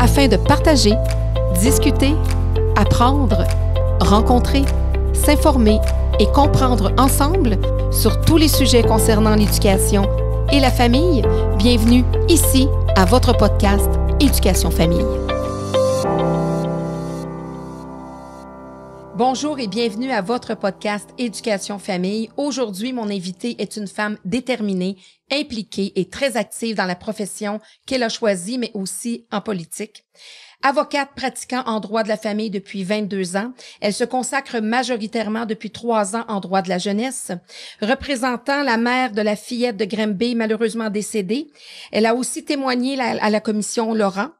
afin de partager, discuter, apprendre, rencontrer, s'informer et comprendre ensemble sur tous les sujets concernant l'éducation et la famille. Bienvenue ici à votre podcast Éducation Famille. Bonjour et bienvenue à votre podcast Éducation Famille. Aujourd'hui, mon invitée est une femme déterminée, impliquée et très active dans la profession qu'elle a choisie, mais aussi en politique. Avocate pratiquant en droit de la famille depuis 22 ans, elle se consacre majoritairement depuis trois ans en droit de la jeunesse. Représentant la mère de la fillette de Grimby, malheureusement décédée, elle a aussi témoigné à la commission Laurent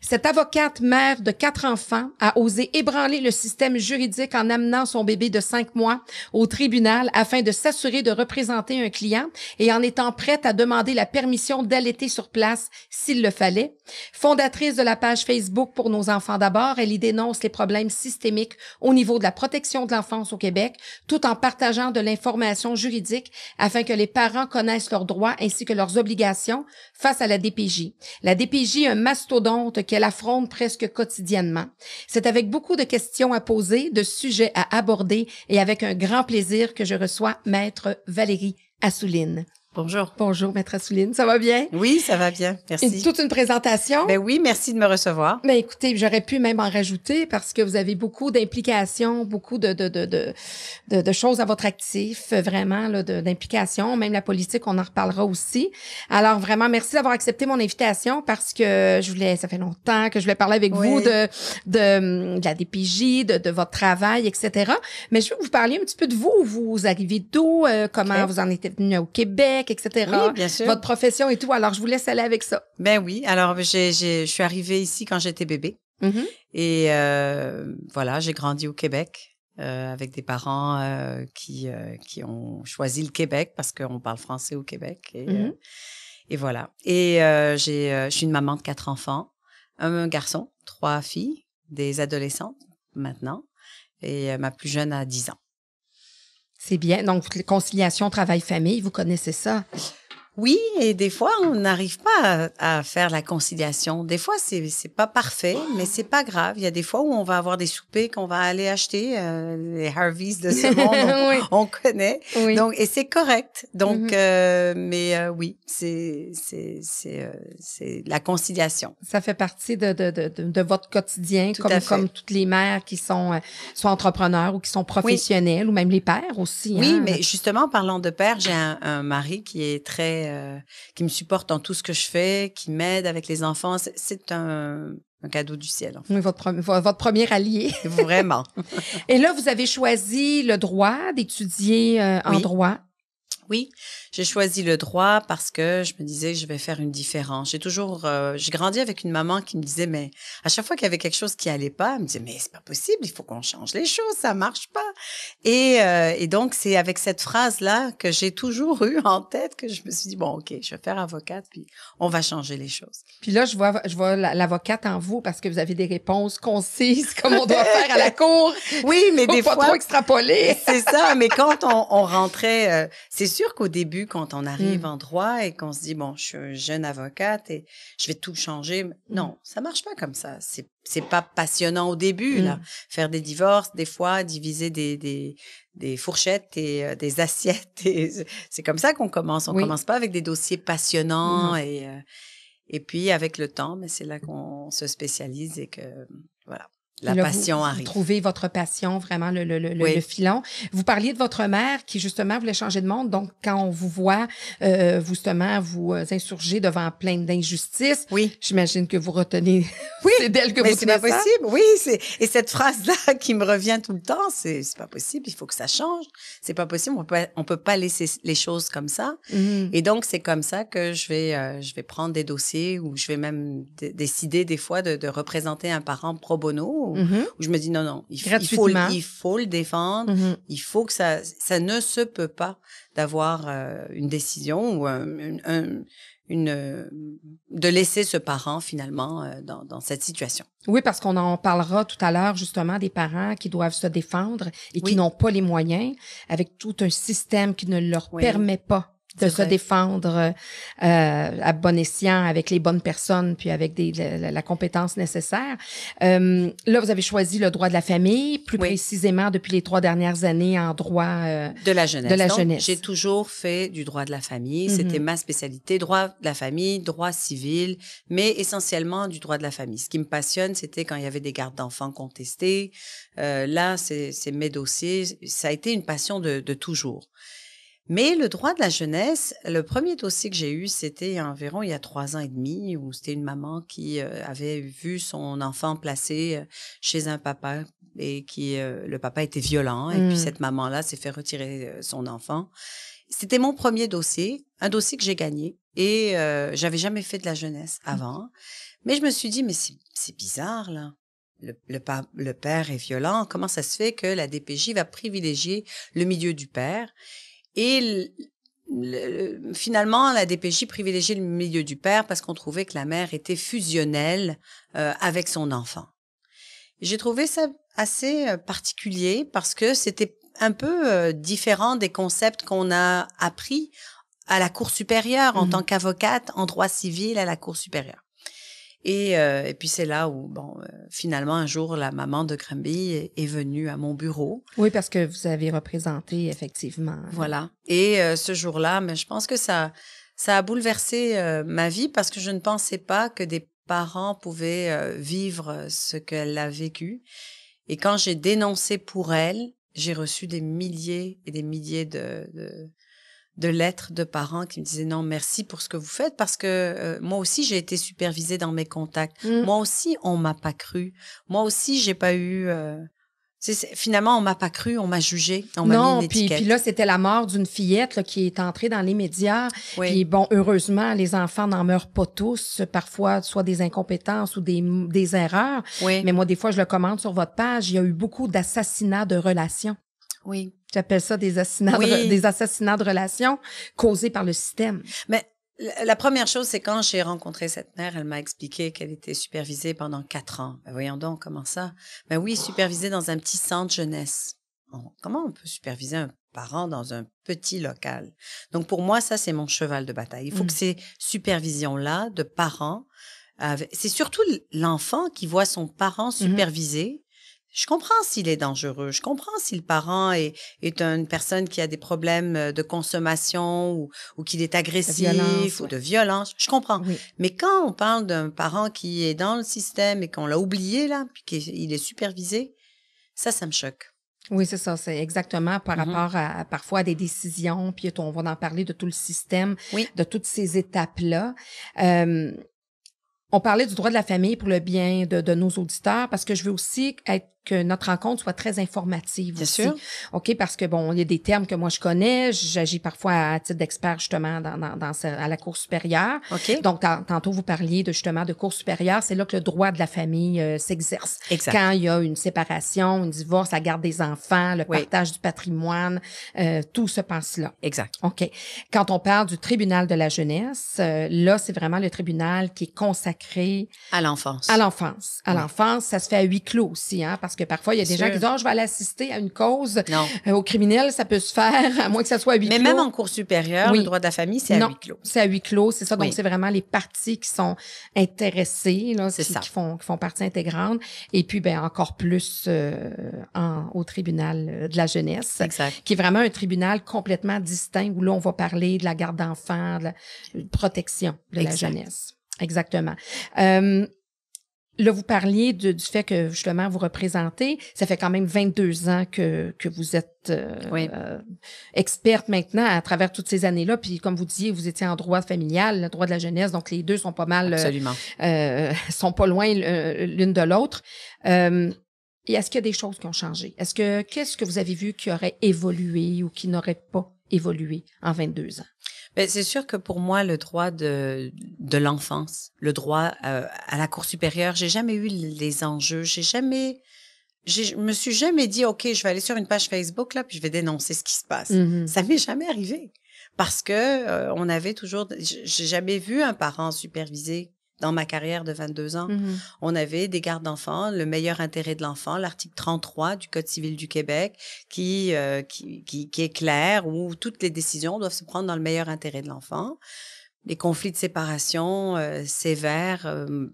cette avocate mère de quatre enfants a osé ébranler le système juridique en amenant son bébé de cinq mois au tribunal afin de s'assurer de représenter un client et en étant prête à demander la permission d'allaiter sur place s'il le fallait. Fondatrice de la page Facebook pour nos enfants d'abord, elle y dénonce les problèmes systémiques au niveau de la protection de l'enfance au Québec tout en partageant de l'information juridique afin que les parents connaissent leurs droits ainsi que leurs obligations face à la DPJ. La DPJ, un mastodonte qu'elle affronte presque quotidiennement. C'est avec beaucoup de questions à poser, de sujets à aborder et avec un grand plaisir que je reçois Maître Valérie Assouline. Bonjour. Bonjour, maître Assouline. Ça va bien? Oui, ça va bien. Merci. toute une présentation. Ben oui, merci de me recevoir. Ben écoutez, j'aurais pu même en rajouter parce que vous avez beaucoup d'implications, beaucoup de, de, de, de, choses à votre actif, vraiment, d'implications. Même la politique, on en reparlera aussi. Alors vraiment, merci d'avoir accepté mon invitation parce que je voulais, ça fait longtemps que je voulais parler avec vous de, de, la DPJ, de, de votre travail, etc. Mais je veux vous parliez un petit peu de vous. Vous arrivez d'où? Euh, comment vous en êtes venu au Québec? etc. bien sûr. Votre profession et tout. Alors, je vous laisse aller avec ça. Ben oui. Alors, je suis arrivée ici quand j'étais bébé. Mm-hmm. Et euh, voilà, j'ai grandi au Québec. Euh, avec des parents euh, qui, qui ont choisi le Québec parce qu'on parle français au Québec. Et, mm-hmm. voilà. Et j'ai, je suis une maman de quatre enfants, un garçon, trois filles, des adolescentes maintenant, et ma plus jeune a 10 ans. C'est bien. Donc, conciliation, travail, famille, vous connaissez ça. Oui, et des fois, on n'arrive pas à, faire la conciliation. Des fois, c'est c'est pas parfait, mais c'est pas grave. Il y a des fois où on va avoir des soupers qu'on va aller acheter euh, les Harveys de ce monde, on, connaît. Donc et c'est correct. Donc mm-hmm. euh, mais euh, oui, c'est c'est la conciliation. Ça fait partie de de de, votre quotidien comme comme toutes les mères qui sont soit entrepreneurs ou qui sont professionnelles ou même les pères aussi. Oui, hein. mais justement parlant de père, j'ai un mari qui est très euh, qui me supporte dans tout ce que je fais, qui m'aide avec les enfants. C'est un, cadeau du ciel. votre, premier allié. Vraiment. Et là, vous avez choisi le droit, d'étudier euh, en droit. Oui, j'ai choisi le droit parce que je me disais que je vais faire une différence. J'ai toujours, euh, j'ai grandi avec une maman qui me disait mais à chaque fois qu'il y avait quelque chose qui allait pas, elle me disait mais c'est pas possible, il faut qu'on change les choses, ça marche pas. Et, euh, et donc c'est avec cette phrase là que j'ai toujours eu en tête que je me suis dit bon ok, je vais faire avocate puis on va changer les choses. Puis là je vois je vois l'avocate en vous parce que vous avez des réponses concises comme on doit faire à la cour. Oui mais des pas fois, trop extrapoler. c'est ça, mais quand on, on rentrait, euh, c'est sûr qu'au début quand on arrive mmh. en droit et qu'on se dit, bon, je suis une jeune avocate et je vais tout changer. Non, mmh. ça marche pas comme ça. C'est, c'est pas passionnant au début, là. Mmh. Faire des divorces, des fois, diviser des, des, des fourchettes et euh, des assiettes. Et, c'est comme ça qu'on commence. On ne commence pas avec des dossiers passionnants et, euh, et puis avec le temps, mais c'est là qu'on se spécialise et que, voilà. La passion arrive. votre passion, vraiment le, le, le, filon. Vous parliez de votre mère qui, justement, voulait changer de monde. Donc, quand on vous voit, euh, justement, vous euh, insurger devant plein d'injustices, oui. j'imagine que vous retenez. Oui, c'est d'elle que mais c'est pas possible. Oui, c'est... et cette phrase-là qui me revient tout le temps, c'est, c'est pas possible, il faut que ça change. C'est pas possible, on peut, on peut pas laisser les choses comme ça. Mmh. Et donc, c'est comme ça que je vais, euh, je vais prendre des dossiers ou je vais même décider des fois de, de représenter un parent pro bono Mm-hmm. où je me dis non, non, il, faut, il faut le défendre, mm-hmm. il faut que ça, ça ne se peut pas d'avoir euh, une décision ou un, de laisser ce parent finalement euh, dans, cette situation. Oui, parce qu'on en parlera tout à l'heure justement des parents qui doivent se défendre et qui n'ont pas les moyens avec tout un système qui ne leur permet pas de se défendre euh, à bon escient avec les bonnes personnes puis avec la, compétence nécessaire. Euh, là, vous avez choisi le droit de la famille, plus précisément depuis les trois dernières années en droit euh, de la jeunesse. J'ai toujours fait du droit de la famille. Mm-hmm. C'était ma spécialité, droit de la famille, droit civil, mais essentiellement du droit de la famille. Ce qui me passionne, c'était quand il y avait des gardes d'enfants contestés. là, c'est mes dossiers. Ça a été une passion de, de toujours. Mais le droit de la jeunesse, le premier dossier que j'ai eu, c'était environ il y a trois ans et demi, où c'était une maman qui euh, avait vu son enfant placé euh, chez un papa et qui euh, le papa était violent et puis hmm. cette maman-là s'est fait retirer son enfant. C'était mon premier dossier, un dossier que j'ai gagné et j'avais jamais fait de la jeunesse avant. Mais je me suis dit mais c'est bizarre là. Le, le père est violent. Comment ça se fait que la DPJ va privilégier le milieu du père et finalement, la DPJ privilégiait le milieu du père parce qu'on trouvait que la mère était fusionnelle euh, avec son enfant. J'ai trouvé ça assez euh, particulier parce que c'était un peu euh, différent des concepts qu'on a appris à la Cour supérieure en mmh tant qu'avocate en droit civil à la Cour supérieure. Euh, et, puis c'est là où, bon, euh, finalement, un jour, la maman de Grimby est, venue à mon bureau. Oui, parce que vous avez représenté, effectivement. Euh, voilà. Et ce jour-là, mais je pense que ça, ça a bouleversé ma vie parce que je ne pensais pas que des parents pouvaient vivre ce qu'elle a vécu. Et quand j'ai dénoncé pour elle, j'ai reçu des milliers et des milliers de de lettres de parents qui me disaient non merci pour ce que vous faites parce que euh, moi aussi j'ai été supervisée dans mes contacts mm. moi aussi on m'a pas cru moi aussi j'ai pas eu euh, finalement on m'a pas cru on m'a jugé on non puis, là c'était la mort d'une fillette qui est entrée dans les médias oui. puis bon heureusement les enfants n'en meurent pas tous parfois soit des incompétences ou des, erreurs mais moi des fois je le commente sur votre page il y a eu beaucoup d'assassinats de relations oui J'appelle ça des assassinats, de, des assassinats de relations causés par le système. Mais la première chose, c'est quand j'ai rencontré cette mère, elle m'a expliqué qu'elle était supervisée pendant quatre ans. Ben, voyons donc, comment ça? Ben oui, supervisée dans un petit centre jeunesse. comment on peut superviser un parent dans un petit local? Donc, pour moi, ça, c'est mon cheval de bataille. Il faut mm. que ces supervisions-là de parents, euh, c'est surtout l'enfant qui voit son parent mm-hmm. supervisé je comprends s'il est dangereux, je comprends si le parent est, est une personne qui a des problèmes euh, de consommation ou, ou qu'il est agressif ou de violence, je comprends. Mais quand on parle d'un parent qui est dans le système et qu'on l'a oublié, là, puis qu'il est supervisé, ça, ça me choque. Oui, c'est ça, c'est exactement par mm-hmm. rapport à, parfois à des décisions, puis on va en parler de tout le système, de toutes ces étapes-là. Euh, on parlait du droit de la famille pour le bien de, de nos auditeurs, parce que je veux aussi être que notre rencontre soit très informative Bien aussi. Sûr. OK, parce que bon, il y a des termes que moi je connais, j'agis parfois à titre d'expert justement dans, dans, dans, à la Cour supérieure. OK. Donc tantôt vous parliez de justement de Cour supérieure, c'est là que le droit de la famille euh, s'exerce. – s'exerce. Quand il y a une séparation, un divorce, la garde des enfants, le partage du patrimoine, euh, tout se passe là. Exact. OK. Quand on parle du tribunal de la jeunesse, euh, là c'est vraiment le tribunal qui est consacré à l'enfance. À l'enfance. À l'enfance, ça se fait à huis clos aussi hein, parce que parfois, il y a des gens qui disent, oh, je vais aller assister à une cause. Euh, au criminel, ça peut se faire, à moins que ça soit à huis clos. Mais même en cours supérieur, le droit de la famille, c'est à huis clos. C'est à huis clos, c'est ça. Donc, c'est vraiment les parties qui sont intéressées, là, qui, ça. qui, font, qui font partie intégrante. Et puis, ben, encore plus euh, au tribunal euh, de la jeunesse, qui est vraiment un tribunal complètement distinct où là, on va parler de la garde d'enfants, de la protection de la jeunesse. Exactement. Euh, Là, vous parliez du fait que justement vous représentez, ça fait quand même 22 ans que, que vous êtes euh, euh, experte maintenant à travers toutes ces années-là. Puis comme vous disiez, vous étiez en droit familial, le droit de la jeunesse, donc les deux sont pas mal, euh, Absolument. sont pas loin l'une de l'autre. et est-ce qu'il y a des choses qui ont changé Est-ce que qu'est-ce que vous avez vu qui aurait évolué ou qui n'aurait pas évolué en 22 ans? Ben, c'est sûr que pour moi, le droit de, l'enfance, le droit euh, à la Cour supérieure, j'ai jamais eu les enjeux, j'ai jamais, je me suis jamais dit, OK, je vais aller sur une page Facebook, là, puis je vais dénoncer ce qui se passe. Mm-hmm. Ça m'est jamais arrivé. Parce que euh, on avait toujours, j'ai jamais vu un parent supervisé dans ma carrière de 22 ans, mm-hmm. on avait des gardes d'enfants, le meilleur intérêt de l'enfant, l'article 33 du Code civil du Québec, euh, qui, qui, qui, est clair, où toutes les décisions doivent se prendre dans le meilleur intérêt de l'enfant. Les conflits de séparation euh, sévères, euh,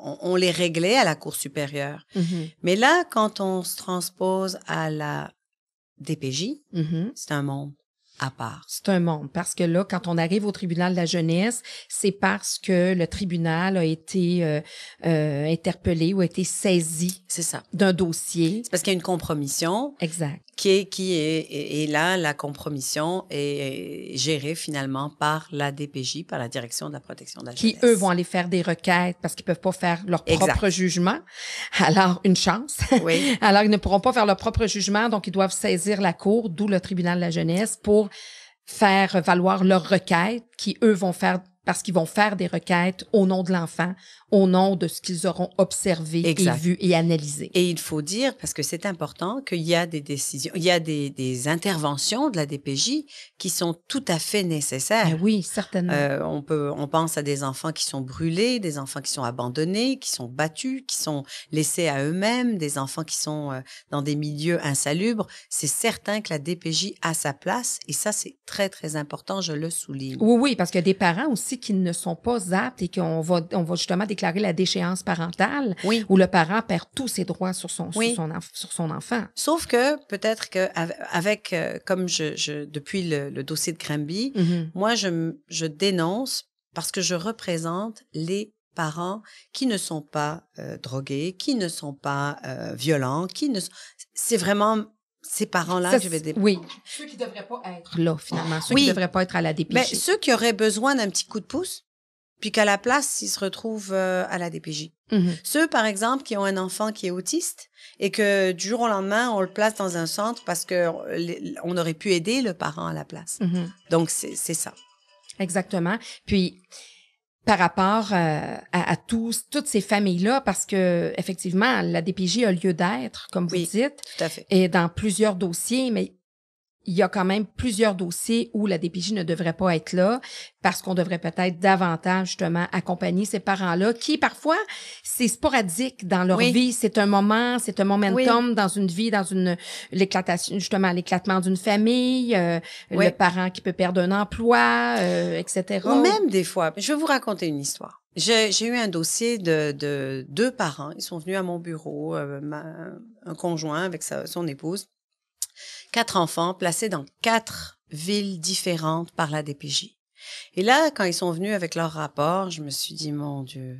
on, les réglait à la Cour supérieure. Mm-hmm. Mais là, quand on se transpose à la DPJ, mm-hmm. c'est un monde à part. C'est un monde parce que là, quand on arrive au tribunal de la jeunesse, c'est parce que le tribunal a été euh, euh, interpellé ou a été saisi. C'est ça. D'un dossier. C'est parce qu'il y a une compromission. Exact. Qui est qui est et là la compromission est gérée finalement par la DPJ, par la direction de la protection de la jeunesse. Qui eux vont aller faire des requêtes parce qu'ils peuvent pas faire leur propre jugement. Alors une chance. Oui. Alors ils ne pourront pas faire leur propre jugement, donc ils doivent saisir la cour, d'où le tribunal de la jeunesse pour faire valoir leurs requêtes, qui eux vont faire parce qu'ils vont faire des requêtes au nom de l'enfant, au nom de ce qu'ils auront observé et vu et analysé. Et il faut dire, parce que c'est important, qu'il y a des décisions, il y a des, des, interventions de la DPJ qui sont tout à fait nécessaires. Ben oui, certainement. Euh, on, peut, on pense à des enfants qui sont brûlés, des enfants qui sont abandonnés, qui sont battus, qui sont laissés à eux-mêmes, des enfants qui sont euh, dans des milieux insalubres. C'est certain que la DPJ a sa place et ça, c'est très, très important, je le souligne. Oui, oui, parce qu'il y a des parents aussi qui ne sont pas aptes et qu'on va, on va justement déclarer la déchéance parentale, où le parent perd tous ses droits sur son, sur son, enfant. Sauf que peut-être que avec, euh, comme je, depuis le, dossier de Grimby, mm-hmm. moi je, dénonce parce que je représente les parents qui ne sont pas euh, drogués, qui ne sont pas euh, violents, qui ne sont... c'est vraiment ces parents-là que je vais dire. Oui. Ceux qui devraient pas être là, finalement. Ceux qui ne devraient pas être à la dépêche. Mais ceux qui auraient besoin d'un petit coup de pouce, puis qu'à la place, ils se retrouvent euh, à la DPJ. Mmh Ceux, par exemple, qui ont un enfant qui est autiste et que du jour au lendemain, on le place dans un centre parce que on aurait pu aider le parent à la place. Mmh Donc, c'est ça. Exactement. Puis, par rapport euh, à, tous, toutes ces familles-là, parce que effectivement, la DPJ a lieu d'être, comme vous dites, et dans plusieurs dossiers, mais il y a quand même plusieurs dossiers où la DPJ ne devrait pas être là parce qu'on devrait peut-être davantage justement accompagner ces parents-là qui parfois c'est sporadique dans leur vie, c'est un moment, c'est un momentum dans une vie, dans une l'éclatation justement l'éclatement d'une famille, euh, le parent qui peut perdre un emploi, euh, etc. Ou même des fois, je vais vous raconter une histoire. J'ai eu un dossier de, deux parents. Ils sont venus à mon bureau, euh, un conjoint avec son épouse quatre enfants placés dans quatre villes différentes par la DPJ. Et là, quand ils sont venus avec leur rapport, je me suis dit, mon Dieu,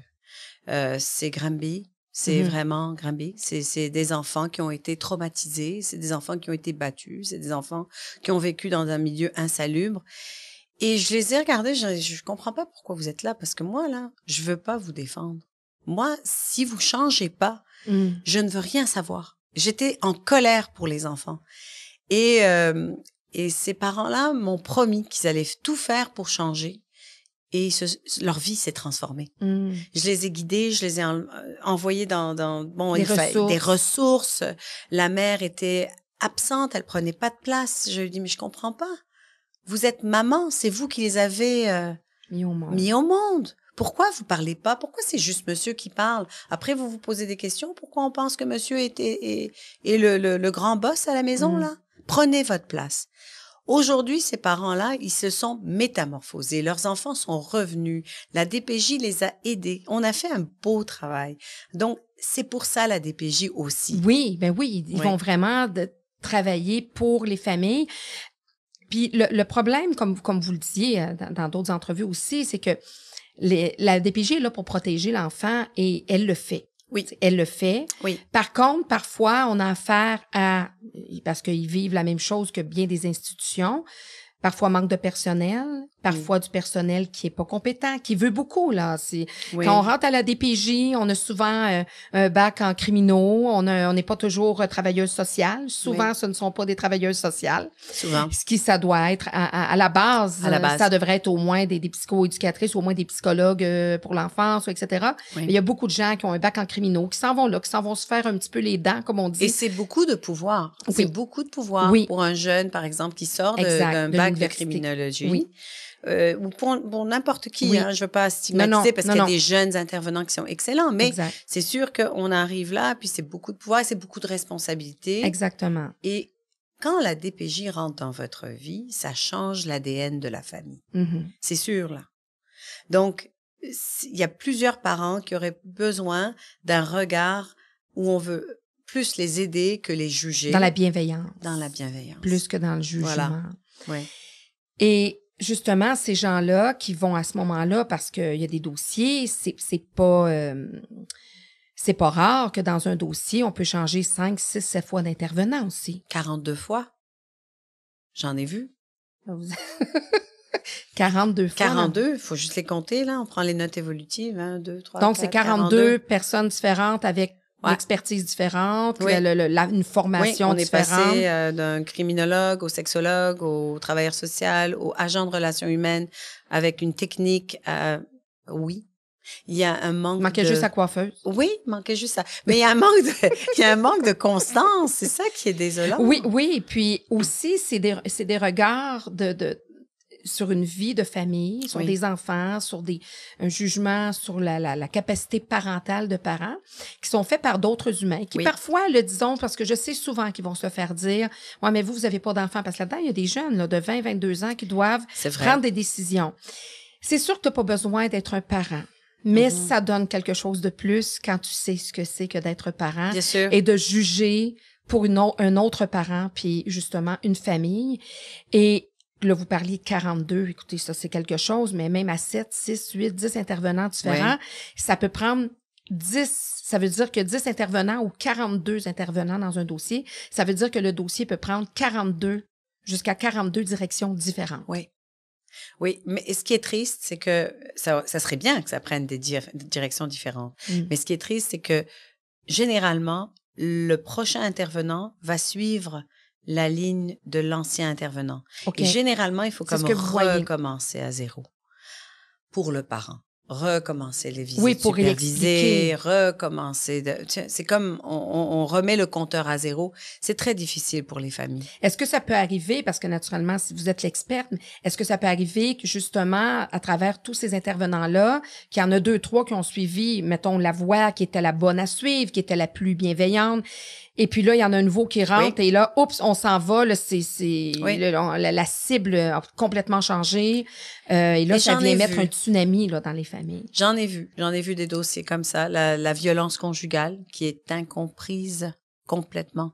euh, c'est grimby c'est mm-hmm. vraiment grimby C'est des enfants qui ont été traumatisés, c'est des enfants qui ont été battus, c'est des enfants qui ont vécu dans un milieu insalubre. Et je les ai regardés, je, ne comprends pas pourquoi vous êtes là, parce que moi, là, je veux pas vous défendre. Moi, si vous changez pas, mm. je ne veux rien savoir. J'étais en colère pour les enfants. Et, euh, et ces parents-là m'ont promis qu'ils allaient tout faire pour changer. Et leur vie s'est transformée. Mmh. Je les ai guidés, je les ai euh, envoyés dans, dans bon, des, ressources. des ressources. La mère était absente, elle prenait pas de place. Je lui dis mais je comprends pas. Vous êtes maman, c'est vous qui les avez euh, mis, au mis au monde. Pourquoi vous parlez pas Pourquoi c'est juste monsieur qui parle Après, vous vous posez des questions. Pourquoi on pense que monsieur est, est, le, le, grand boss à la maison, mmh. là Prenez votre place. Aujourd'hui, ces parents-là, ils se sont métamorphosés. Leurs enfants sont revenus. La DPJ les a aidés. On a fait un beau travail. Donc, c'est pour ça la DPJ aussi. Oui, ben oui, ils vont vraiment travailler pour les familles. Puis le, problème, comme, comme vous le disiez euh, dans d'autres entrevues aussi, c'est que la DPJ est là pour protéger l'enfant et elle le fait. Oui. Elle le fait. Par contre, parfois, on a affaire à, parce qu'ils vivent la même chose que bien des institutions, parfois manque de personnel, parfois mm. du personnel qui est pas compétent, qui veut beaucoup là. C'est quand on rentre à la DPJ, on a souvent euh, un bac en criminaux, on n'est on pas toujours euh, travailleuse sociale. Souvent, ce ne sont pas des travailleuses sociales. Souvent. Ce qui ça doit être à, la base. À la base. Ça devrait être au moins des, des ou au moins des psychologues euh, pour l'enfance, etc. il y a beaucoup de gens qui ont un bac en criminaux, qui s'en vont là, qui s'en vont se faire un petit peu les dents, comme on dit. Et c'est beaucoup de pouvoir. C'est beaucoup de pouvoir pour un jeune, par exemple, qui sort d'un bac de criminologie. Euh, ou pour, bon n'importe qui. Hein, je ne veux pas stigmatiser parce qu'il y a des jeunes intervenants qui sont excellents, mais c'est sûr qu'on arrive là, puis c'est beaucoup de pouvoir, c'est beaucoup de responsabilité. Exactement. Et quand la DPJ rentre dans votre vie, ça change l'ADN de la famille. Mm-hmm. C'est sûr, là. Donc, il y a plusieurs parents qui auraient besoin d'un regard où on veut plus les aider que les juger. Dans la bienveillance. Dans la bienveillance. Plus que dans le jugement. Voilà. Et justement, ces gens-là qui vont à ce moment-là parce qu'il y a des dossiers, c'est, c'est pas. Euh, c'est pas rare que dans un dossier, on peut changer 5, 6, 7 fois d'intervenant aussi. 42 fois. J'en ai vu. 42 ben, fois. 42, il faut juste les compter, là. On prend les notes évolutives, 1, 2, 3, Donc, c'est 42 personnes différentes avec expertise différente, une formation oui, on différente. est passé euh, d'un criminologue au sexologue, au travailleur social, au agent de relations humaines, avec une technique, euh, oui, il y a un manque. Manquait juste à coiffeuse. Oui, manquait juste ça. Mais il y a un manque de, il y a un manque de constance. C'est ça qui est désolant. Oui, oui. Et puis aussi, c'est des, c'est des regards de, de, sur une vie de famille, sur des enfants, sur des, un jugement sur la, la, capacité parentale de parents, qui sont faits par d'autres humains, qui parfois le disons, parce que je sais souvent qu'ils vont se faire dire, ouais, mais vous, vous avez pas d'enfants, parce que là-dedans, il y a des jeunes là, de 20, 22 ans qui doivent prendre des décisions. C'est sûr que tu pas besoin d'être un parent. Mais mm-hmm. ça donne quelque chose de plus quand tu sais ce que c'est que d'être parent et de juger pour une, un autre parent, puis justement une famille. Et là, vous parliez 42. Écoutez, ça, c'est quelque chose, mais même à 7, 6, 8, 10 intervenants différents, ça peut prendre 10, ça veut dire que 10 intervenants ou 42 intervenants dans un dossier, ça veut dire que le dossier peut prendre 42 jusqu'à 42 directions différentes. Oui. Oui, mais ce qui est triste, c'est que ça, serait bien que ça prenne des, directions différentes. Mm. Mais ce qui est triste, c'est que généralement, le prochain intervenant va suivre la ligne de l'ancien intervenant. Et généralement, il faut comme recommencer à zéro pour le parent recommencer les visites oui, pour supervisées, recommencer. C'est comme on, remet le compteur à zéro. C'est très difficile pour les familles. Est-ce que ça peut arriver, parce que naturellement, si vous êtes l'experte, est-ce que ça peut arriver que justement, à travers tous ces intervenants-là, qu'il y en a deux, trois qui ont suivi, mettons, la voie qui était la bonne à suivre, qui était la plus bienveillante, et puis là, il y en a un nouveau qui rentre et là, oups, on s'en va. c'est, la, cible a complètement changé. Euh, et là, ça vient mettre un tsunami là, dans les familles. J'en ai vu, j'en ai vu des dossiers comme ça, la, violence conjugale qui est incomprise complètement,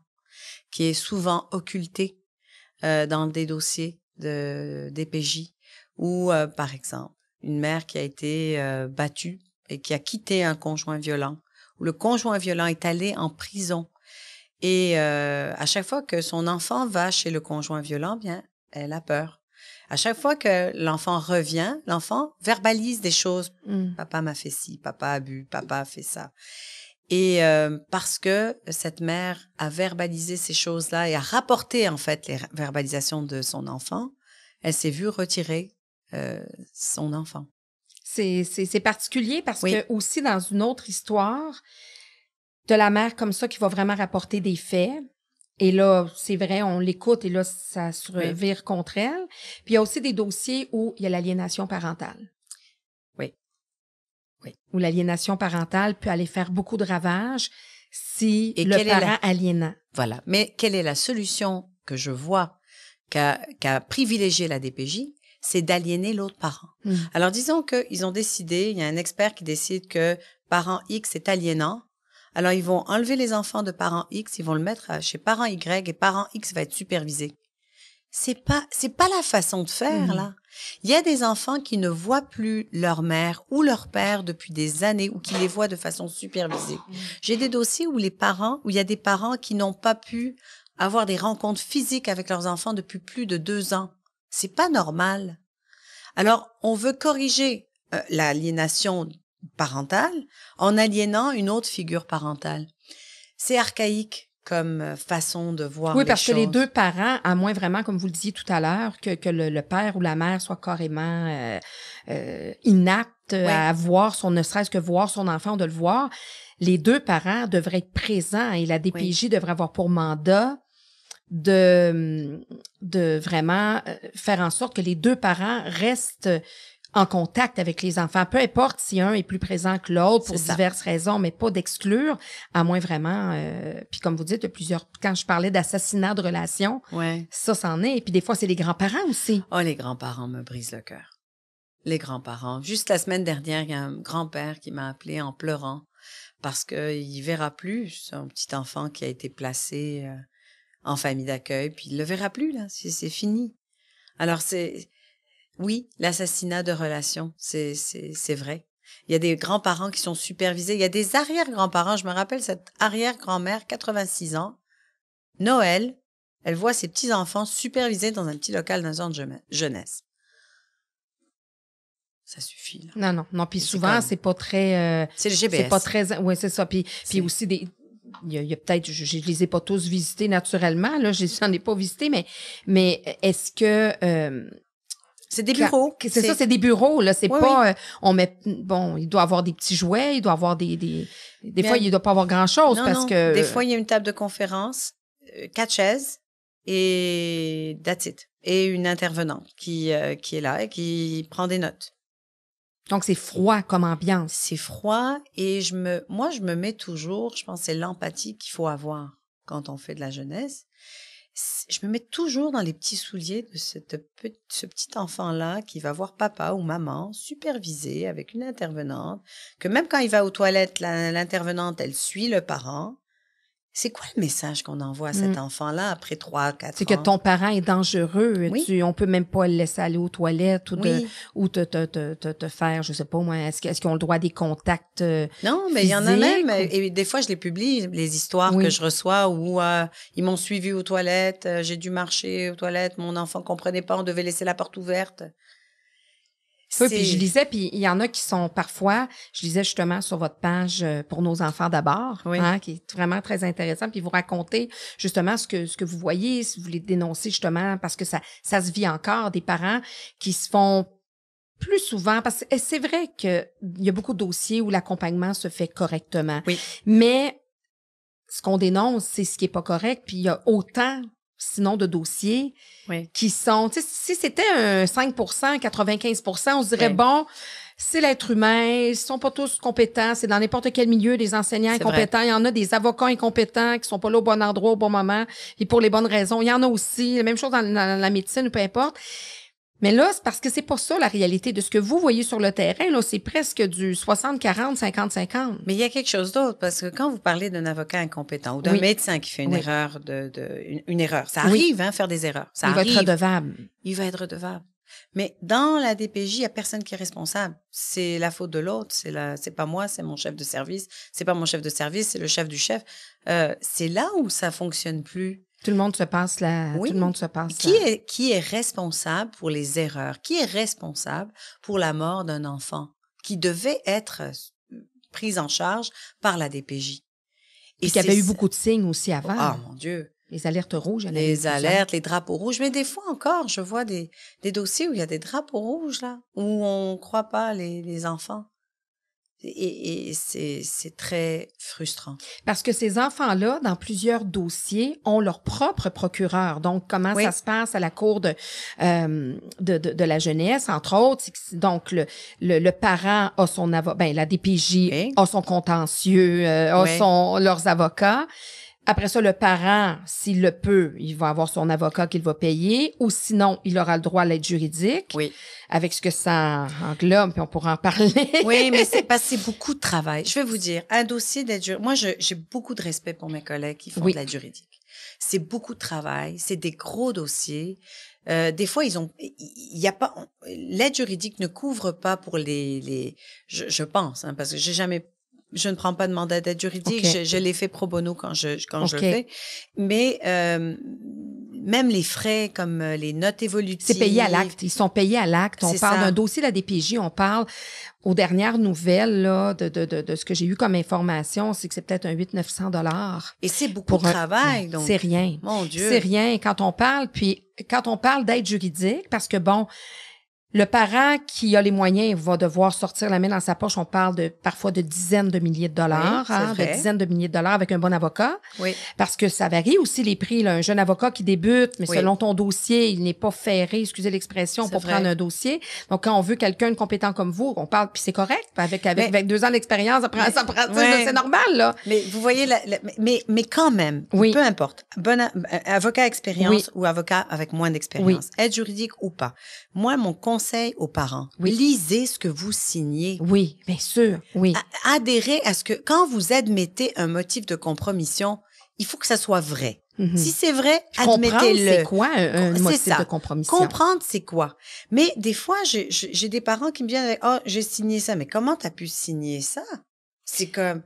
qui est souvent occultée euh, dans des dossiers de DPJ ou euh, par exemple une mère qui a été euh, battue et qui a quitté un conjoint violent ou le conjoint violent est allé en prison et à chaque fois que son enfant va chez le conjoint violent, bien elle a peur à chaque fois que l'enfant revient, l'enfant verbalise des choses. Mm. Papa m'a fait ci, papa a bu, papa a fait ça. Et euh, parce que cette mère a verbalisé ces choses-là et a rapporté en fait les verbalisations de son enfant, elle s'est vue retirer euh, son enfant. C'est particulier parce que aussi dans une autre histoire de la mère comme ça qui va vraiment rapporter des faits, et là, c'est vrai, on l'écoute et là, ça se revire contre elle. Puis il y a aussi des dossiers où il y a l'aliénation parentale. Oui. Oui. Où l'aliénation parentale peut aller faire beaucoup de ravages si et le parent aliénant. Voilà. Mais quelle est la solution que je vois qu'a qu privilégié la DPJ? C'est d'aliéner l'autre parent. Mmh. Alors disons qu'ils ont décidé, il y a un expert qui décide que parent X est aliénant, alors, ils vont enlever les enfants de parents X, ils vont le mettre euh, chez parents Y et parents X va être supervisé. C'est pas, c'est pas la façon de faire, mhm. là. Il y a des enfants qui ne voient plus leur mère ou leur père depuis des années ou qui les voient de façon supervisée. Mhm. J'ai des dossiers où les parents, où il y a des parents qui n'ont pas pu avoir des rencontres physiques avec leurs enfants depuis plus de deux ans. C'est pas normal. Alors, on veut corriger euh, l'aliénation parentale en aliénant une autre figure parentale. C'est archaïque comme euh, façon de voir. Oui, parce que les deux parents, à moins vraiment, comme vous le disiez tout à l'heure, que, le, père ou la mère soit carrément euh, euh, inapte à voir son, ne serait-ce que voir son enfant, de le voir, les deux parents devraient être présents et la DPJ devrait avoir pour mandat de, de vraiment faire en sorte que les deux parents restent en contact avec les enfants, peu importe si un est plus présent que l'autre pour diverses raisons, mais pas d'exclure, à moins vraiment. Euh, puis comme vous dites, de plusieurs. Quand je parlais d'assassinat de relations, ouais. ça s'en est. Et puis des fois, c'est les grands-parents aussi. Oh, les grands-parents me brisent le cœur. Les grands-parents. Juste la semaine dernière, il y a un grand-père qui m'a appelé en pleurant parce que il verra plus son petit enfant qui a été placé euh, en famille d'accueil, puis il le verra plus là, c'est fini. Alors c'est oui, l'assassinat de relation, c'est vrai. Il y a des grands-parents qui sont supervisés. Il y a des arrière-grands-parents. Je me rappelle cette arrière-grand-mère, 86 ans. Noël, elle voit ses petits-enfants supervisés dans un petit local d'un centre jeunesse. Ça suffit. Là. Non, non, non. Puis souvent, c'est pas très. Euh, c'est le GPS. C'est pas très. Oui, c'est ça. Puis, aussi des, il y a, peut-être, je les ai pas tous visités naturellement, là, ai pas visité, mais, mais est-ce que euh, c'est des bureaux. C'est ça, c'est des bureaux. Là, c'est pas. Euh, on met. Bon, il doit avoir des petits jouets, il doit avoir des. Des, des fois, il doit pas avoir grand chose parce non. que. Des fois, il y a une table de conférence, euh, quatre chaises et that's it. Et une intervenante qui euh, qui est là et qui prend des notes. Donc c'est froid comme ambiance. C'est froid et je me, moi je me mets toujours, je pense c'est l'empathie qu'il faut avoir quand on fait de la jeunesse je me mets toujours dans les petits souliers de ce petit enfant-là qui va voir papa ou maman supervisé avec une intervenante, que même quand il va aux toilettes, l'intervenante, elle suit le parent. C'est quoi le message qu'on envoie à cet hmm. enfant-là après trois, quatre ans? C'est que ton parent est dangereux. Oui. Tu, on peut même pas le laisser aller aux toilettes ou, ou te, te, te, te, faire, je sais pas moi, est-ce, qu'ils ont le droit des contacts euh, Non, mais il y en a même. Et des fois, je les publie, les histoires que je reçois où euh, ils m'ont suivi aux toilettes, euh, j'ai dû marcher aux toilettes, mon enfant comprenait pas, on devait laisser la porte ouverte. Oui, puis je lisais, puis il y en a qui sont parfois, je lisais justement sur votre page euh, pour nos enfants d'abord, hein, qui est vraiment très intéressant, puis vous racontez justement ce que, ce que vous voyez, si vous voulez dénoncer justement, parce que ça, ça se vit encore, des parents qui se font plus souvent, parce que eh, c'est vrai que il y a beaucoup de dossiers où l'accompagnement se fait correctement, mais ce qu'on dénonce, c'est ce qui est pas correct, puis il y a autant sinon de dossiers qui sont. Si c'était un 5 95 on se dirait bon, c'est l'être humain, ils sont pas tous compétents, c'est dans n'importe quel milieu, des enseignants incompétents, il y en a des avocats incompétents qui sont pas là au bon endroit, au bon moment, et pour les bonnes raisons. Il y en a aussi, la même chose dans, la médecine ou peu importe. Mais là, c'est parce que c'est pour ça la réalité de ce que vous voyez sur le terrain. Là, c'est presque du 60-40, 50-50. Mais il y a quelque chose d'autre, parce que quand vous parlez d'un avocat incompétent ou d'un médecin qui fait une erreur, de, une, erreur, ça arrive, hein, faire des erreurs. Ça il va être redevable. Il va être redevable. Mais dans la DPJ, il y a personne qui est responsable. C'est la faute de l'autre. C'est la, c'est pas moi, c'est mon chef de service. C'est pas mon chef de service, c'est le chef du chef. Euh, c'est là où ça fonctionne plus. Tout le monde se passe la. Oui. Tout le monde se passe. Qui est qui est responsable pour les erreurs Qui est responsable pour la mort d'un enfant qui devait être euh, prise en charge par la DPJ Et, qui avait eu beaucoup de signes aussi avant. Ah mon Dieu. Les alertes rouges. Les alertes, les drapeaux rouges. Mais des fois encore, je vois des, des dossiers où il y a des drapeaux rouges, là, où on croit pas les, les enfants. Et, et c'est très frustrant. Parce que ces enfants-là, dans plusieurs dossiers, ont leur propre procureur. Donc, comment ça se passe à la cour de, euh, de, de, de, la jeunesse, entre autres. Donc, le, le, parent a son avocat, ben, la DPJ a son contentieux, euh, a son, leurs avocats. Après ça, le parent, s'il le peut, il va avoir son avocat qu'il va payer, ou sinon, il aura le droit à l'aide juridique. Oui. Avec ce que ça englobe, puis on pourra en parler. oui, mais c'est passé beaucoup de travail. Je vais vous dire, un dossier d'aide juridique. Moi, j'ai beaucoup de respect pour mes collègues qui font de l'aide juridique. C'est beaucoup de travail, c'est des gros dossiers. Euh, des fois, ils ont, il y a pas, l'aide juridique ne couvre pas pour les, les, je, je pense, hein, parce que j'ai jamais je ne prends pas de mandat d'aide juridique. Je, je l'ai fait pro bono quand je quand je fais. Mais euh, même les frais comme euh, les notes évolutives. C'est payé à l'acte. Ils sont payés à l'acte. On parle d'un dossier de la DPJ. On parle aux dernières nouvelles là, de, de, de, de ce que j'ai eu comme information, c'est que c'est peut-être un 800-900 dollars. Et c'est beaucoup de travail. donc c'est rien. Mon Dieu. C'est rien. Quand on parle, puis quand on parle d'aide juridique, parce que bon le parent qui a les moyens va devoir sortir la main dans sa poche. On parle de parfois de dizaines de milliers de dollars, hein, de dizaines de milliers de dollars avec un bon avocat. Oui. Parce que ça varie aussi les prix. Un jeune avocat qui débute, mais selon ton dossier, il n'est pas ferré, excusez l'expression, pour prendre un dossier. Donc quand on veut quelqu'un de compétent comme vous, on parle puis c'est correct. Avec avec, deux ans d'expérience, ça, c'est normal là. Mais vous voyez, mais mais quand même, peu importe, bon euh, avocat expérience ou avocat avec moins d'expérience, aide juridique ou pas. Moi, mon conseil conseil aux parents. Lisez ce que vous signez. Oui, bien sûr. Oui. adhérez à ce que quand vous admettez un motif de compromission, il faut que ça soit vrai. Mhm. Si c'est vrai, admettez-le. c'est quoi un, motif de compromission? Comprendre, c'est quoi? Mais des fois, j'ai des parents qui me viennent avec, oh, j'ai signé ça. Mais comment t'as pu signer ça? C'est comme,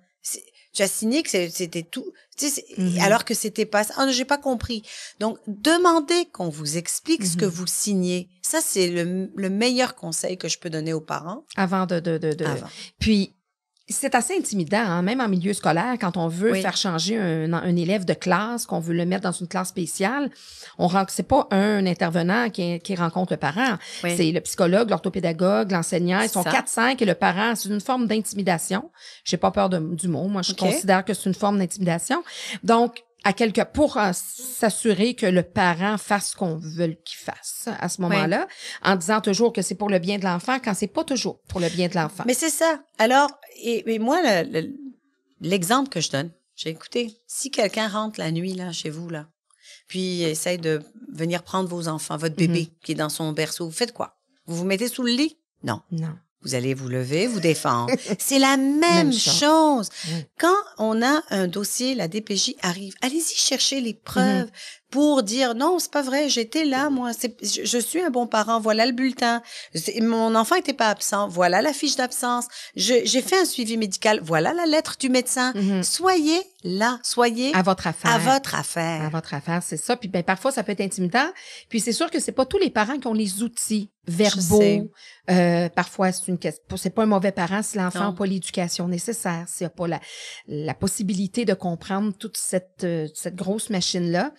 que c'était tout. Tu sais, mhm. Alors que c'était pas. Ah, j'ai pas compris. Donc, demandez qu'on vous explique ce que mhm. vous signez. Ça, c'est le, meilleur conseil que je peux donner aux parents. Avant de, de, de, de... Puis, c'est assez intimidant, hein, même en milieu scolaire, quand on veut faire changer un, élève de classe, qu'on veut le mettre dans une classe spéciale, on c'est pas un intervenant qui, rencontre le parent, c'est le psychologue, l'orthopédagogue, l'enseignant, ils sont 4-5 et le parent, c'est une forme d'intimidation. J'ai pas peur du mot, moi je considère que c'est une forme d'intimidation. Donc, à quelque pour euh, s'assurer que le parent fasse ce qu'on veut qu'il fasse à ce moment-là, en disant toujours que c'est pour le bien de l'enfant quand c'est pas toujours pour le bien de l'enfant. Mais c'est ça. Alors, et, moi, l'exemple que je donne, j'ai écouté, si quelqu'un rentre la nuit là chez vous là, puis essaye de venir prendre vos enfants, votre mm-hmm. bébé qui est dans son berceau, vous faites quoi Vous vous mettez sous le lit Non. Non vous allez vous lever, vous défendre. C'est la même, chose. Mm. Quand on a un dossier, la DPJ arrive, allez-y chercher les mm-hmm. preuves pour dire non, c'est pas vrai, j'étais là, moi, je, suis un bon parent, voilà le bulletin, mon enfant n'était pas absent, voilà la fiche d'absence, j'ai fait un suivi médical, voilà la lettre du médecin. Mm-hmm. Soyez là, soyez à votre affaire. À votre affaire. À votre affaire, c'est ça. Puis ben, parfois, ça peut être intimidant. Puis c'est sûr que c'est pas tous les parents qui ont les outils verbaux. Euh, parfois, c'est une c'est pas un mauvais parent si l'enfant n'a pas l'éducation nécessaire, s'il n'a pas la, la possibilité de comprendre toute cette, euh, cette grosse machine-là.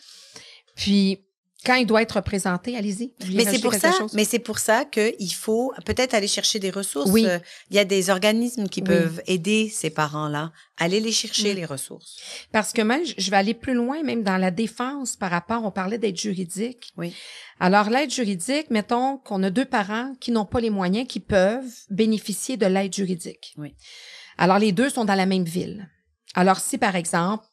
Puis, quand il doit être représenté, allez-y. Mais c'est pour ça. Mais c'est pour ça qu'il faut peut-être aller chercher des ressources. Oui. Euh, il y a des organismes qui peuvent aider ces parents-là. Allez les chercher mm. les ressources. Parce que moi, je vais aller plus loin, même dans la défense par rapport. On parlait d'aide juridique. Oui. Alors l'aide juridique, mettons qu'on a deux parents qui n'ont pas les moyens, qui peuvent bénéficier de l'aide juridique. Oui. Alors les deux sont dans la même ville. Alors si par exemple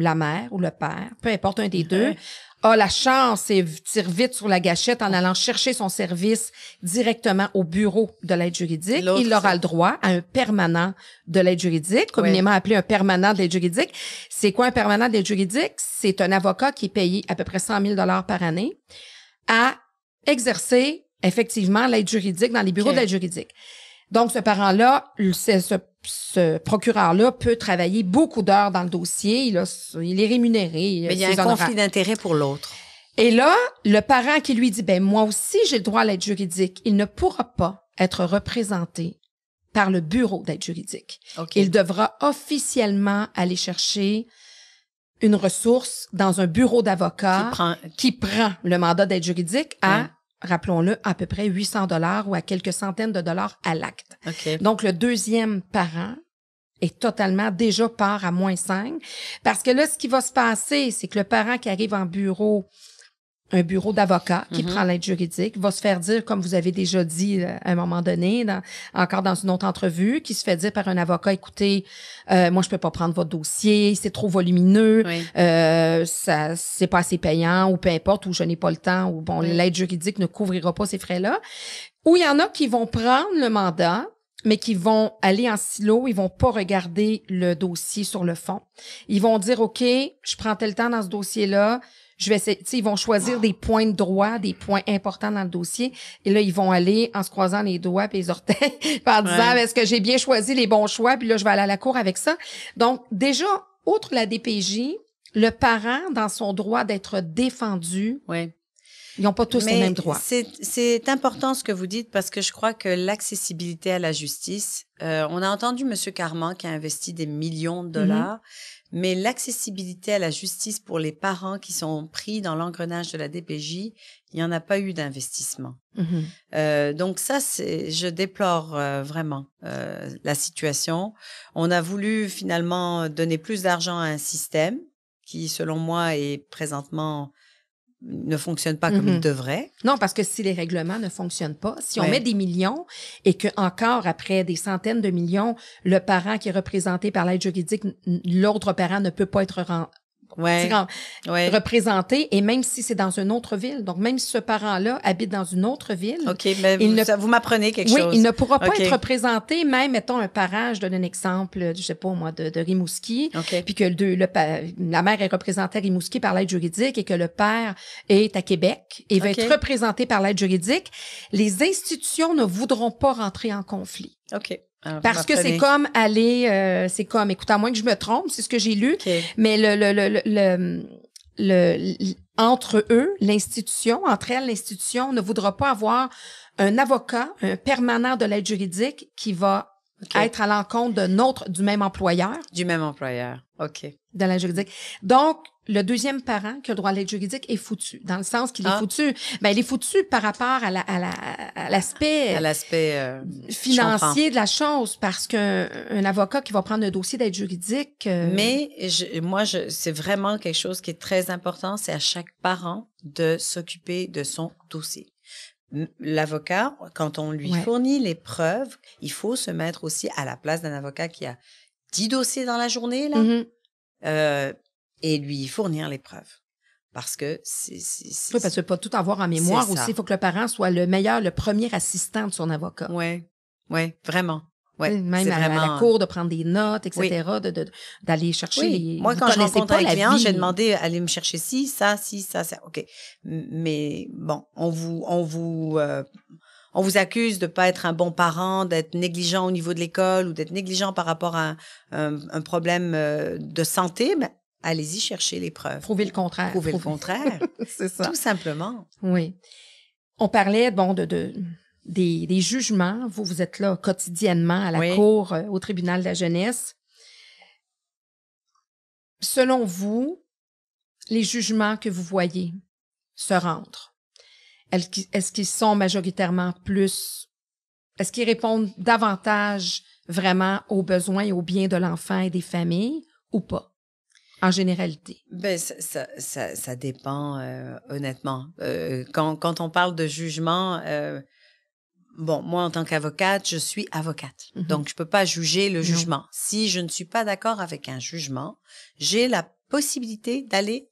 la mère ou le père, peu importe un des deux, a la chance et tire vite sur la gâchette en allant chercher son service directement au bureau de l'aide juridique, il aura le droit à un permanent de l'aide juridique, communément appelé un permanent de l'aide juridique. C'est quoi un permanent de l'aide juridique? C'est un avocat qui est payé à peu près 100 000 par année à exercer effectivement l'aide juridique dans les bureaux de l'aide juridique. Donc, ce parent-là, ce, ce procureur-là peut travailler beaucoup d'heures dans le dossier. Il, il est rémunéré. Euh, Mais il y a un conflit d'intérêt pour l'autre. Et là, le parent qui lui dit, ben moi aussi j'ai le droit à l'aide juridique, il ne pourra pas être représenté par le bureau d'aide juridique. Il devra officiellement aller chercher une ressource dans un bureau d'avocat qui prend... le mandat d'aide juridique à hein? rappelons-le, à peu près 800 dollars ou à quelques centaines de dollars à l'acte. Donc, le deuxième parent est totalement déjà part à moins 5. Parce que là, ce qui va se passer, c'est que le parent qui arrive en bureau un bureau d'avocat qui mhm. prend l'aide juridique va se faire dire, comme vous avez déjà dit euh, à un moment donné, encore dans une autre entrevue, qui se fait dire par un avocat, écoutez, euh, moi je peux pas prendre votre dossier, c'est trop volumineux, euh, ça c'est pas assez payant ou peu importe, ou je n'ai pas le temps, ou bon, l'aide juridique ne couvrira pas ces frais-là. Ou il y en a qui vont prendre le mandat, mais qui vont aller en silo, ils vont pas regarder le dossier sur le fond. Ils vont dire, OK, je prends tel temps dans ce dossier-là, je vais essayer, ils vont choisir des points de droit, des points importants dans le dossier. Et là, ils vont aller en se croisant les doigts puis les orteils, en disant, est-ce que j'ai bien choisi les bons choix? Puis là, je vais aller à la cour avec ça. Donc, déjà, outre la DPJ, le parent, dans son droit d'être défendu, ouais. Ils n'ont pas tous les mêmes droits. C'est important ce que vous dites parce que je crois que l'accessibilité à la justice, euh, on a entendu M. Carman qui a investi des millions de mm-hmm. dollars. Mais l'accessibilité à la justice pour les parents qui sont pris dans l'engrenage de la DPJ, il n'y en a pas eu d'investissement. Mhm. Euh, donc ça, je déplore euh, vraiment euh, la situation. On a voulu finalement donner plus d'argent à un système qui, selon moi, est présentement ne fonctionne pas comme mhm. il devrait. Non, parce que si les règlements ne fonctionnent pas, si on met des millions et que encore après des centaines de millions, le parent qui est représenté par l'aide juridique, l'autre parent ne peut pas être ouais. ouais. représenté. Et même si c'est dans une autre ville, donc même si ce parent-là habite dans une autre ville, OK, mais ben, il vous, ne... vous m'apprenez quelque chose. – oui, il ne pourra pas être représenté, même, mettons, un parent, je donne un exemple, je sais pas moi, de, de Rimouski, okay. puis que le, le, la mère est représentée à Rimouski par l'aide juridique et que le père est à Québec et va être représenté par l'aide juridique, les institutions ne voudront pas rentrer en conflit. OK. Ah, Parce que c'est comme aller, euh, c'est comme, écoute, à moins que je me trompe, c'est ce que j'ai lu, mais le, le, le, le, le entre eux, l'institution, entre elles, l'institution ne voudra pas avoir un avocat, un permanent de l'aide juridique qui va être à l'encontre d'un autre, du même employeur. Du même employeur, OK de la juridique. Donc, le deuxième parent qui a le droit à l'aide juridique est foutu, dans le sens qu'il est ah. foutu. Ben, il est foutu par rapport à, l'aspect, à euh, financier de la chose, parce qu'un avocat qui va prendre un dossier d'aide juridique. Euh, Mais moi, c'est vraiment quelque chose qui est très important, c'est à chaque parent de s'occuper de son dossier. L'avocat, quand on lui fournit les preuves, il faut se mettre aussi à la place d'un avocat qui a 10 dossiers dans la journée, là. Mm-hmm. Euh, et lui fournir les preuves. Parce que c'est. oui, parce que pas tout avoir en mémoire aussi. Il faut que le parent soit le meilleur, le premier assistant de son avocat. Oui, oui, vraiment. Ouais, même à, la cour, de prendre des notes, etc., de, d'aller chercher les... Moi, quand je rencontrais un client, j'ai demandé allez me chercher ci, ça, ci, ça, ça. OK. Mais bon, on vous, on vous, euh, on vous accuse de pas être un bon parent, d'être négligent au niveau de l'école ou d'être négligent par rapport à un, problème euh, de santé, ben, allez-y chercher les preuves. Prouvez le contraire. Prouvez le contraire. C'est ça. Tout simplement. Oui. On parlait, bon, de, des, jugements. Vous, vous êtes là quotidiennement à la cour, euh, au tribunal de la jeunesse. Selon vous, les jugements que vous voyez se rendent. Est-ce qu'ils sont majoritairement plus, est-ce qu'ils répondent davantage vraiment aux besoins et aux biens de l'enfant et des familles ou pas? en généralité? Ben, ça, ça, dépend, euh, honnêtement. Euh, quand, quand on parle de jugement, euh, bon, moi, en tant qu'avocate, je suis avocate. Mm-hmm. Donc, je peux pas juger le jugement. Si je ne suis pas d'accord avec un jugement, j'ai la possibilité d'aller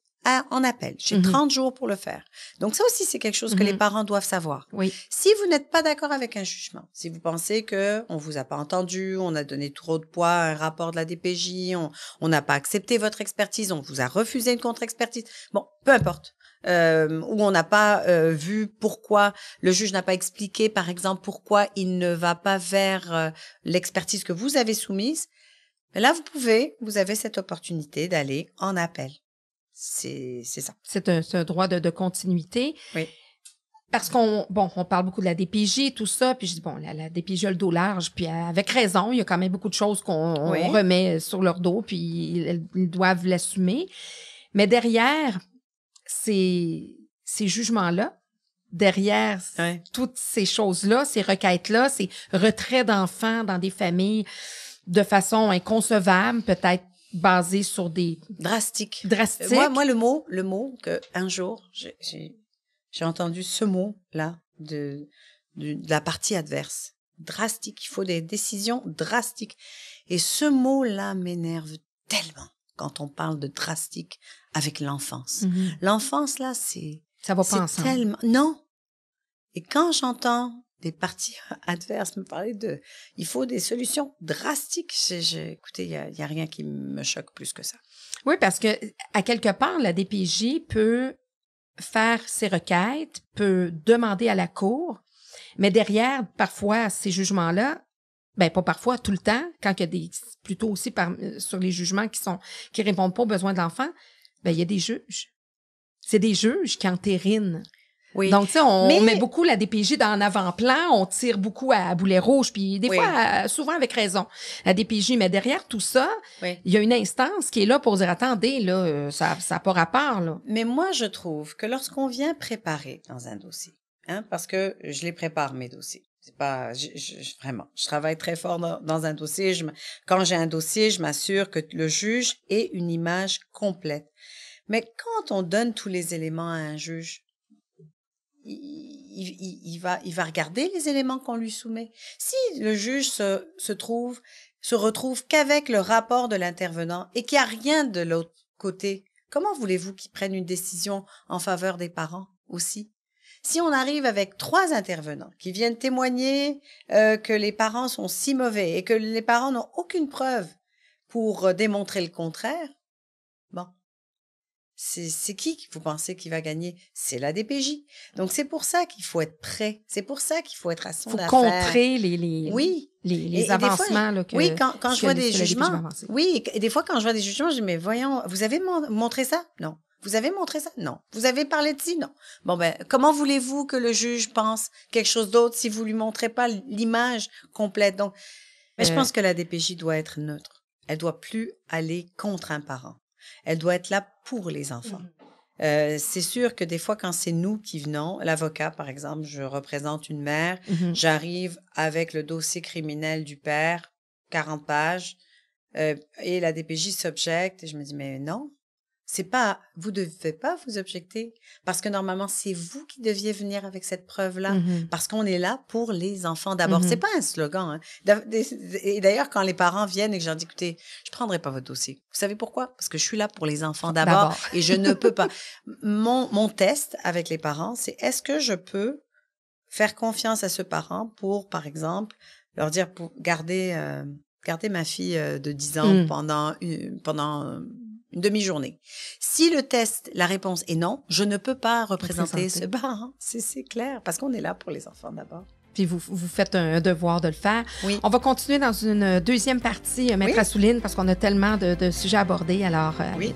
en appel. J'ai 30 mhm. jours pour le faire. Donc ça aussi, c'est quelque chose que les mhm. parents doivent savoir. Oui. Si vous n'êtes pas d'accord avec un jugement, si vous pensez que on vous a pas entendu, on a donné trop de poids à un rapport de la DPJ, on n'a pas accepté votre expertise, on vous a refusé une contre-expertise, bon, peu importe. Euh, où on n'a pas euh, vu pourquoi le juge n'a pas expliqué, par exemple, pourquoi il ne va pas vers euh, l'expertise que vous avez soumise. Là, vous pouvez, vous avez cette opportunité d'aller en appel c'est ça. C'est un, droit de, continuité. Oui parce qu'on on parle beaucoup de la DPJ, tout ça, puis je dis, bon, la, la DPJ a le dos large, puis avec raison, il y a quand même beaucoup de choses qu'on remet sur leur dos, puis ils, doivent l'assumer. Mais derrière ces, jugements-là, derrière toutes ces choses-là, ces requêtes-là, ces retraits d'enfants dans des familles de façon inconcevable, peut-être basé sur des euh, drastiques. Drastique. Moi, moi le mot, le mot que un jour j'ai entendu ce mot là de, la partie adverse. Drastique. Il faut des décisions drastiques. Et ce mot là m'énerve tellement quand on parle de drastique avec l'enfance. Mhm. L'enfance là, c'est ça va pas ensemble. Non. Et quand j'entends des parties adverses me parler de. Il faut des solutions drastiques. écoutez, il n'y a, y a rien qui me choque plus que ça. Oui, parce que à quelque part, la DPJ peut faire ses requêtes, peut demander à la Cour, mais derrière, parfois, ces jugements-là, ben pas parfois, tout le temps, quand il y a des, plutôt aussi par, sur les jugements qui sont, qui répondent pas aux besoins de l'enfant, ben il y a des juges. C'est des juges qui entérinent donc, tu sais, on, met beaucoup la DPJ dans l'avant-plan, on tire beaucoup à, boulet rouge, puis des fois, euh, souvent avec raison, la DPJ. Mais derrière tout ça, il y a une instance qui est là pour dire, attendez, là, euh, ça n'a pas rapport. Là. Mais moi, je trouve que lorsqu'on vient préparer dans un dossier, hein, parce que je les prépare, mes dossiers, c'est pas je, vraiment je travaille très fort dans, dans un dossier je, quand j'ai un dossier je m'assure que le juge ait une image complète mais quand on donne tous les éléments à un juge il, va, regarder les éléments qu'on lui soumet. Si le juge se, trouve, se retrouve qu'avec le rapport de l'intervenant et qu'il n'y a rien de l'autre côté, comment voulez-vous qu'il prenne une décision en faveur des parents aussi? Si on arrive avec trois intervenants qui viennent témoigner euh, que les parents sont si mauvais et que les parents n'ont aucune preuve pour euh, démontrer le contraire, c'est qui vous pensez qui va gagner C'est la DPJ. Donc, c'est pour ça qu'il faut être prêt. C'est pour ça qu'il faut être à son faut contrer les, les, les, avancements. que, oui, quand, quand je vois des jugements. Oui, des fois, quand je vois des jugements, je dis, mais voyons, vous avez montré ça Non. Vous avez montré ça Non. Vous avez parlé de ci Non. Bon, ben, comment voulez-vous que le juge pense quelque chose d'autre si vous lui montrez pas l'image complète Donc, mais je euh. pense que la DPJ doit être neutre. Elle doit plus aller contre un parent. Elle doit être là pour les enfants. Mmh. Euh, c'est sûr que des fois, quand c'est nous qui venons, l'avocat, par exemple, je représente une mère, mmh j'arrive avec le dossier criminel du père, 40 pages, euh, et la DPJ s'objecte, et je me dis, mais non, c'est pas, vous ne devez pas vous objecter parce que normalement c'est vous qui deviez venir avec cette preuve là mm-hmm. parce qu'on est là pour les enfants d'abord. Ce mm-hmm. n'est C'est pas un slogan. Hein. Et d'ailleurs quand les parents viennent et que je leur dis écoutez, je prendrai pas votre dossier. Vous savez pourquoi Parce que je suis là pour les enfants d'abord et je ne peux pas. Mon mon test avec les parents c'est est-ce que je peux faire confiance à ce parent pour par exemple leur dire pour garder euh, garder ma fille euh, de 10 ans mm. pendant euh, pendant une demi-journée. Si le test, la réponse est non, je ne peux pas représenter, ce bar. C'est clair, parce qu'on est là pour les enfants d'abord puis vous, faites un, devoir de le faire. Oui. On va continuer dans une deuxième partie, euh, Maître Assouline, parce qu'on a tellement de, sujets abordés. Alors, euh, oui.